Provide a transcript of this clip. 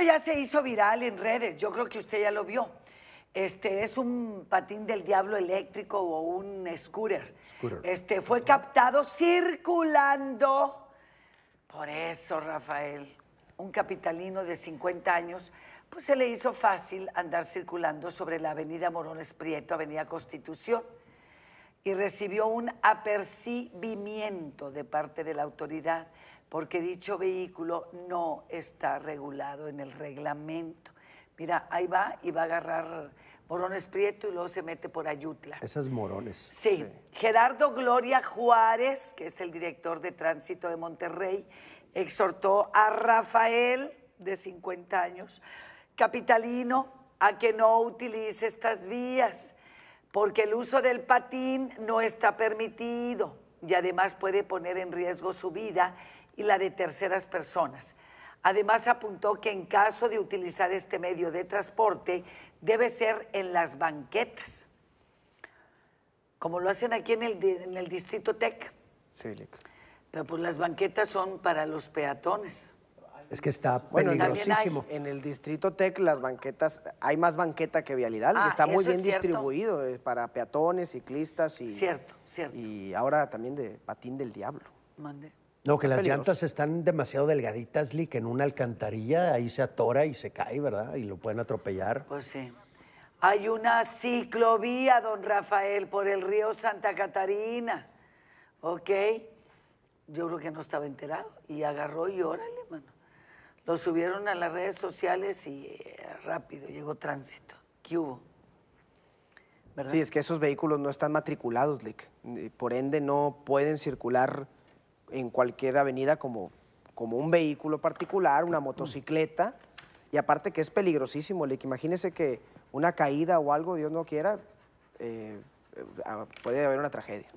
Ya se hizo viral en redes, yo creo que usted ya lo vio. Este es un patín del diablo eléctrico o un scooter. Este fue captado circulando. Por eso, Rafael, un capitalino de 50 años, pues se le hizo fácil andar circulando sobre la avenida Morones Prieto, avenida Constitución y recibió un apercibimiento de parte de la autoridad porque dicho vehículo no está regulado en el reglamento. Mira, ahí va y va a agarrar Morones Prieto y luego se mete por Ayutla. Esas Morones. Sí. sí. Gerardo Gloria Juárez, que es el director de tránsito de Monterrey, exhortó a Rafael, de 50 años, capitalino, a que no utilice estas vías porque el uso del patín no está permitido y además puede poner en riesgo su vida y la de terceras personas. Además apuntó que en caso de utilizar este medio de transporte debe ser en las banquetas, como lo hacen aquí en el, distrito TEC. Sí, Pero pues las banquetas son para los peatones. Es que está bueno, peligrosísimo. en el distrito Tec las banquetas, hay más banqueta que vialidad ah, está muy bien distribuido eh, para peatones, ciclistas y cierto, cierto. Y ahora también de patín del diablo. Mande. No, que las llantas están demasiado delgaditas, Lee, que en una alcantarilla ahí se atora y se cae, ¿verdad? Y lo pueden atropellar. Pues sí. Hay una ciclovía, don Rafael, por el río Santa Catarina. ¿Ok? Yo creo que no estaba enterado. Y agarró y órale, mano. Lo subieron a las redes sociales y eh, rápido llegó tránsito. ¿Qué hubo? Sí, es que esos vehículos no están matriculados, Lick. Por ende, no pueden circular en cualquier avenida como, como un vehículo particular, una motocicleta. Y aparte que es peligrosísimo, Lick. Imagínese que una caída o algo, Dios no quiera, eh, eh, ah, puede haber una tragedia.